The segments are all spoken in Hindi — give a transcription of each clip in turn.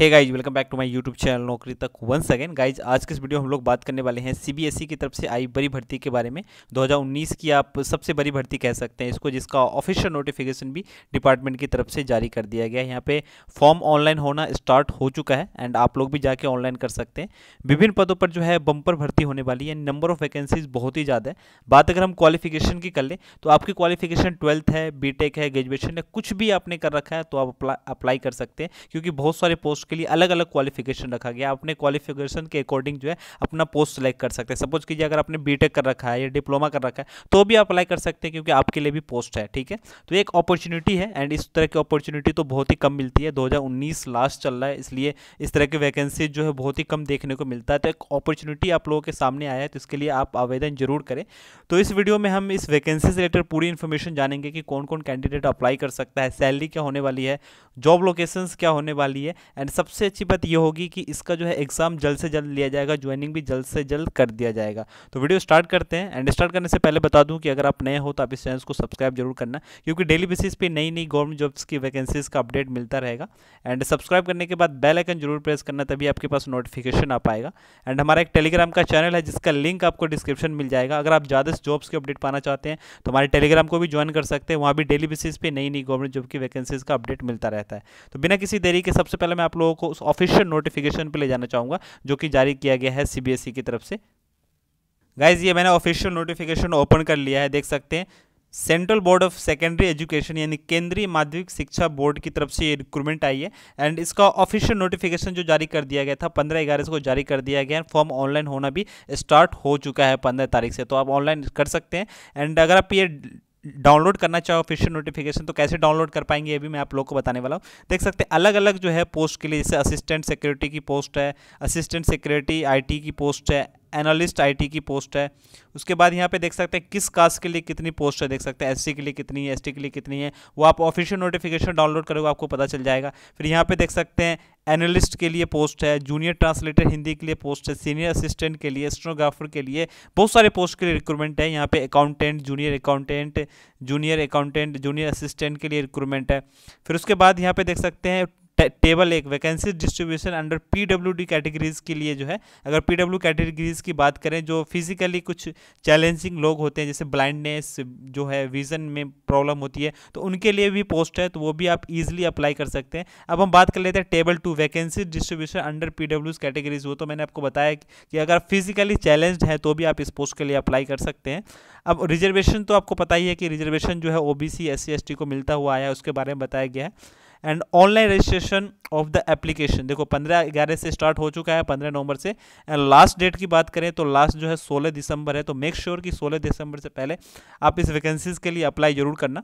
hey guys welcome back to my YouTube channel नौकरी तक वंस अगेन गाइज आज के इस वीडियो हम लोग बात करने वाले हैं सीबीएसई e की तरफ से आई बड़ी भर्ती के बारे में 2019 की आप सबसे बड़ी भर्ती कह सकते हैं इसको जिसका ऑफिशियल नोटिफिकेशन भी डिपार्टमेंट की तरफ से जारी कर दिया गया यहाँ पे फॉर्म ऑनलाइन होना स्टार्ट हो चुका है एंड आप लोग भी जाके ऑनलाइन कर सकते हैं विभिन्न पदों पर जो है बंपर भर्ती होने वाली है नंबर ऑफ वैकेंसीज बहुत ही ज़्यादा है बात अगर हम क्वालिफिकेशन की कर लें तो आपकी क्वालिफिकेशन ट्वेल्थ है बी है ग्रेजुएशन है कुछ भी आपने कर रखा है तो आप अप्लाई कर सकते हैं क्योंकि बहुत सारे पोस्ट उसके लिए अलग अलग क्वालिफिकेशन रखा गया अपने क्वालिफिकेशन के अकॉर्डिंग जो है अपना पोस्ट सेलेक्ट कर सकते हैं सपोज कीजिए अगर आपने बी कर रखा है या डिप्लोमा कर रखा है तो भी आप अप्लाई कर सकते हैं क्योंकि आपके लिए भी पोस्ट है ठीक है तो एक अपॉर्चुनिटी है एंड इस तरह की अपॉर्चुनिटी तो बहुत ही कम मिलती है दो लास्ट चल रहा है इसलिए इस तरह की वैकेंसी जो है बहुत ही कम देखने को मिलता है तो एक अपॉर्चुनिटी आप लोगों के सामने आया है तो इसके लिए आप आवेदन जरूर करें तो इस वीडियो में हम इस वैकेंसी से रिलेटेड पूरी इन्फॉर्मेशन जानेंगे कि कौन कौन कैंडिडेट अप्लाई कर सकता है सैलरी क्या होने वाली है जॉब लोकेशंस क्या होने वाली है एंड सबसे अच्छी बात यह होगी कि इसका जो है एग्ज़ाम जल्द से जल्द लिया जाएगा ज्वाइनिंग भी जल्द से जल्द कर दिया जाएगा तो वीडियो स्टार्ट करते हैं एंड स्टार्ट करने से पहले बता दूं कि अगर आप नए हो तो आप इस चैनल को सब्सक्राइब जरूर करना क्योंकि डेली बेसिस पे नई नई गवर्नमेंट जॉब्स की वैकेंसीज का अपडेट मिलता रहेगा एंड सब्सक्राइब करने के बाद बेल आइकन जरूर प्रेस करना तभी आपके पास नोटिफिकेशन आ पाएगा एंड हमारा एक टेलीग्राम का चैनल है जिसका लिंक आपको डिस्क्रिप्शन मिल जाएगा अगर आप ज़्यादा जॉब्स की अपडेट पाना चाहते हैं तो हमारे टेलीग्राम को भी ज्वाइन कर सकते हैं वहाँ भी डेली बेसिस पर नई नई गवर्नमेंट जॉब की वैकेंसीज का अपडेट मिलता रहता है तो बिना किसी देरी के सबसे पहले मैं आप लोगों को उस ऑफिशियल नोटिफिकेशन पे ले जाना चाहूँगा जो कि जारी किया गया है सीबीएसई e की तरफ से गाइज ये मैंने ऑफिशियल नोटिफिकेशन ओपन कर लिया है देख सकते हैं central board of secondary education यानी केंद्रीय माध्यमिक शिक्षा बोर्ड की तरफ से ये रिक्रूटमेंट आई है एंड इसका ऑफिशियल नोटिफिकेशन जो जारी कर दिया गया था पंद्रह ग्यारह को जारी कर दिया गया है फॉर्म ऑनलाइन होना भी स्टार्ट हो चुका है पंद्रह तारीख से तो आप ऑनलाइन कर सकते हैं एंड अगर आप ये डाउनलोड करना चाहो ऑफिशियल नोटिफिकेशन तो कैसे डाउनलोड कर पाएंगे ये भी मैं आप लोग को बताने वाला हूँ देख सकते हैं अलग अलग जो है पोस्ट के लिए जैसे असिस्टेंट सिक्योरिटी की पोस्ट है असिस्टेंट सिक्योरिटी आईटी की पोस्ट है एनालिस्ट आईटी की पोस्ट है उसके बाद यहाँ पे देख सकते हैं किस कास्ट के लिए कितनी पोस्ट है देख सकते हैं एससी के लिए कितनी है एसटी के लिए कितनी है वो आप ऑफिशियल नोटिफिकेशन डाउनलोड करोगे आपको पता चल जाएगा फिर यहाँ पे देख सकते हैं एनालिस्ट के लिए पोस्ट है जूनियर ट्रांसलेटर हिंदी के लिए पोस्ट है सीनियर असिस्टेंट के लिए स्टोनोग्राफर के लिए बहुत सारे पोस्ट के लिए रिक्रूटमेंट है यहाँ पे accountant junior accountant junior accountant junior assistant के लिए रिक्रूटमेंट है फिर उसके बाद यहाँ पे देख सकते हैं टेबल एक vacancy distribution under PWD categories के लिए जो है अगर पीडब्ल्यू कैटेगरीज की बात करें जो फिजिकली कुछ चैलेंजिंग लोग होते हैं जैसे ब्लाइंडनेस जो है विजन में प्रॉब्लम होती है तो उनके लिए भी पोस्ट है तो वो भी आप इजिली अप्लाई कर सकते हैं अब हम बात कर लेते हैं table two vacancy distribution under P categories वो तो मैंने आपको बताया कि अगर फिजिकली चैलेंज है तो भी आप इस पोस्ट के लिए अप्लाई कर सकते हैं अब रिजर्वेशन तो आपको पता ही है कि रिजर्वेशन जो है ओ बी सी को मिलता हुआ आया उसके बारे में बताया गया है and online registration of the application देखो पंद्रह ग्यारह से स्टार्ट हो चुका है पंद्रह नवंबर से एंड लास्ट डेट की बात करें तो लास्ट जो है सोलह दिसंबर है तो मेक श्योर sure कि सोलह दिसंबर से पहले आप इस वैकेंसीज के लिए अप्लाई जरूर करना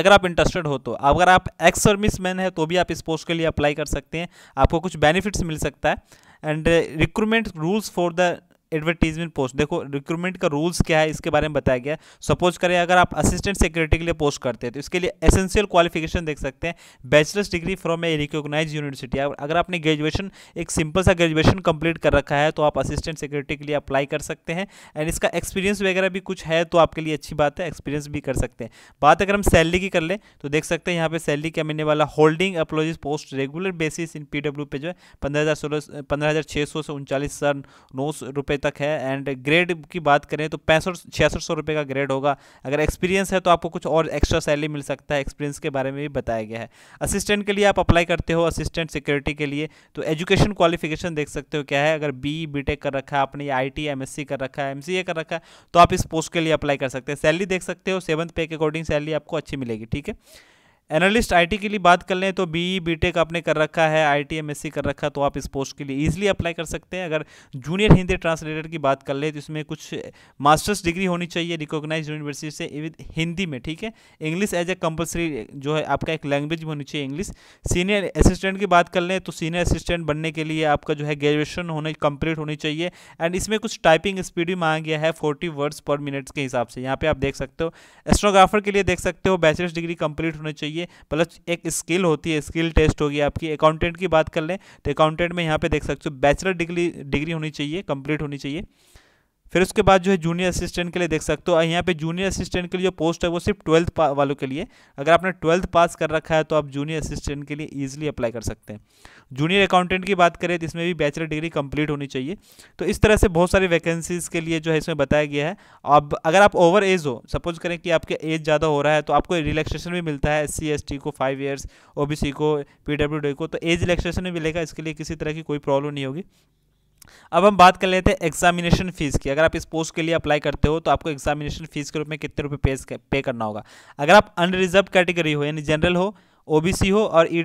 अगर आप इंटरेस्टेड हो तो अगर आप एक्स सर्विस मैन है तो भी आप इस पोस्ट के लिए अप्लाई कर सकते हैं आपको कुछ बेनिफिट्स मिल सकता है and recruitment rules for the advertisement post देखो रिक्रूटमेंट का रूल्स क्या है इसके बारे में बताया गया सपोज करें अगर आप असिस्टेंट सेक्रेटरी के लिए पोस्ट करते हैं तो इसके लिए एसेंशियल क्वालिफिकेशन देख सकते हैं bachelor's degree from a recognise university अगर आपने ग्रेजुएशन एक सिंपल सा ग्रेजुएशन कंप्लीट कर रखा है तो आप असिस्टेंट सेक्रेटरी के लिए अप्लाई कर सकते हैं एंड इसका एक्सपीरियंस वगैरह भी कुछ है तो आपके लिए अच्छी बात है एक्सपीरियंस भी कर सकते हैं बात अगर हम सैलरी की कर लें तो देख सकते हैं यहाँ पर सैलरी क्या मिलने वाला holding analogous post regular basis in P pay जो है पंद्रह हज़ार सोलह पंद्रह हज़ार सौ से उनचालीस हज़ार नौ सौ रुपये तक है एंड ग्रेड की बात करें तो पैंसठ छियासठ सौ रुपये का ग्रेड होगा अगर एक्सपीरियंस है तो आपको कुछ और एक्स्ट्रा सैलरी मिल सकता है एक्सपीरियंस के बारे में भी बताया गया है असिस्टेंट के लिए आप अप्लाई करते हो असिस्टेंट सिक्योरिटी के लिए तो एजुकेशन क्वालिफिकेशन देख सकते हो क्या है अगर बी बी कर रखा है आपने आई टी कर रखा है एम कर रखा है तो आप इस पोस्ट के लिए अप्लाई कर सकते हैं सैलरी देख सकते हो सेवंथ पे के अकॉर्डिंग सैलरी आपको अच्छी मिलेगी ठीक है एनालिस्ट आईटी के लिए बात कर लें तो बीई बीटेक आपने कर रखा है आईटी एमएससी कर रखा तो आप इस पोस्ट के लिए ईजिली अप्लाई कर सकते हैं अगर जूनियर हिंदी ट्रांसलेटर की बात कर लें तो इसमें कुछ मास्टर्स डिग्री होनी चाहिए रिकॉग्नाइज यूनिवर्सिटी से विद हिंदी में ठीक है इंग्लिश एज ए कंपल्सरी जो है आपका एक लैंग्वेज होनी चाहिए इंग्लिश सीनियर असिस्टेंट की बात कर लें तो सीनियर असिस्टेंट बनने के लिए आपका जो है ग्रेजुएशन होने कंप्लीट होनी चाहिए एंड इसमें कुछ टाइपिंग स्पीड भी मांगा गया है फोर्टी वर्ड्स पर मिनट्स के हिसाब से यहाँ पर आप देख सकते हो एस्ट्रोग्राफर के लिए देख सकते हो बैचलर्स डिग्री कंप्लीट होनी चाहिए चाहिए प्लस एक स्किल होती है स्किल टेस्ट होगी आपकी अकाउंटेंट की बात कर लें तो अकाउंटेंट में यहाँ पे देख सकते हो बैचलर डिग्री डिग्री होनी चाहिए कंप्लीट होनी चाहिए फिर उसके बाद जो है जूनियर असिस्टेंट के लिए देख सकते हो यहाँ पे जूनियर असिस्टेंट के लिए जो पोस्ट है वो सिर्फ ट्वेल्थ वालों के लिए अगर आपने ट्वेल्थ पास कर रखा है तो आप जूनियर असिस्टेंट के लिए ईजिली अप्लाई कर सकते हैं जूनियर अकाउंटेंट की बात करें तो इसमें भी बैचलर डिग्री कंप्लीट होनी चाहिए तो इस तरह से बहुत सारी वैकेंसीज़ के लिए जो है इसमें बताया गया है अब अगर आप ओवर एज हो सपोज करें कि आपके एज ज़्यादा हो रहा है तो आपको रिलैक्सेशन भी मिलता है एस सी को फाइव ईयर्स ओ को पी को तो एज रिलैक्सेशन भी मिलेगा इसके लिए किसी तरह की कोई प्रॉब्लम नहीं होगी अब हम बात कर लेते हैं एग्जामिनेशन फीस की अगर आप इस पोस्ट के लिए अप्लाई करते हो तो आपको एग्जामिनेशन फीस के रूप में कितने रुपए पे करना होगा अगर आप अनरिजर्व कैटेगरी हो यानी जनरल हो ओबीसी हो और ई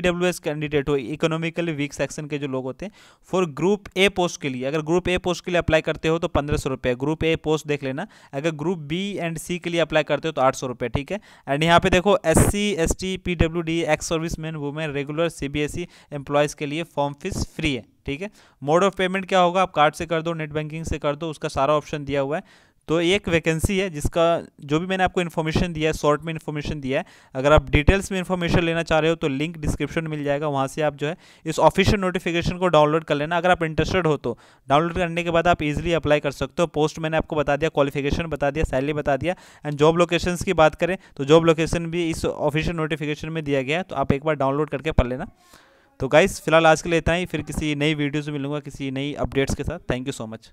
डब्ल्यू कैंडिडेट हो इकोनॉमिकली वीक सेक्शन के जो लोग होते हैं फॉर ग्रुप ए पोस्ट के लिए अगर ग्रुप ए पोस्ट के लिए अप्लाई करते हो तो पंद्रह सौ रुपये ग्रुप ए पोस्ट देख लेना अगर ग्रुप बी एंड सी के लिए अप्लाई करते हो तो आठ सौ रुपये ठीक है एंड यहाँ पे देखो S C S T P W D ex service man women regular C B S E employees के लिए फॉर्म फीस फ्री है ठीक है मोड ऑफ पेमेंट क्या होगा आप कार्ड से कर दो नेट बैंकिंग से कर दो उसका सारा ऑप्शन दिया हुआ है तो एक वैकेंसी है जिसका जो भी मैंने आपको इन्फॉर्मेशन दिया है शॉर्ट में इन्फॉर्मेशन दिया है अगर आप डिटेल्स में इन्फॉर्मेशन लेना चाह रहे हो तो लिंक डिस्क्रिप्शन में मिल जाएगा वहाँ से आप जो है इस ऑफिशियल नोटिफिकेशन को डाउनलोड कर लेना अगर आप इंटरेस्टेड हो तो डाउनलोड करने के बाद आप इजिली अप्लाई कर सकते हो पोस्ट मैंने आपको बता दिया क्वालिफिकेशन बता दिया सैलरी बता दिया एंड जॉब लोकेशन की बात करें तो जॉब लोकेशन भी इस ऑफिशियल नोटिफिकेशन में दिया गया है तो आप एक बार डाउनलोड करके पढ़ लेना तो गाइस फिलहाल आज के लिए इतना ही फिर किसी नई वीडियोज़ में मिलूंगा किसी नई अपडेट्स के साथ थैंक यू सो मच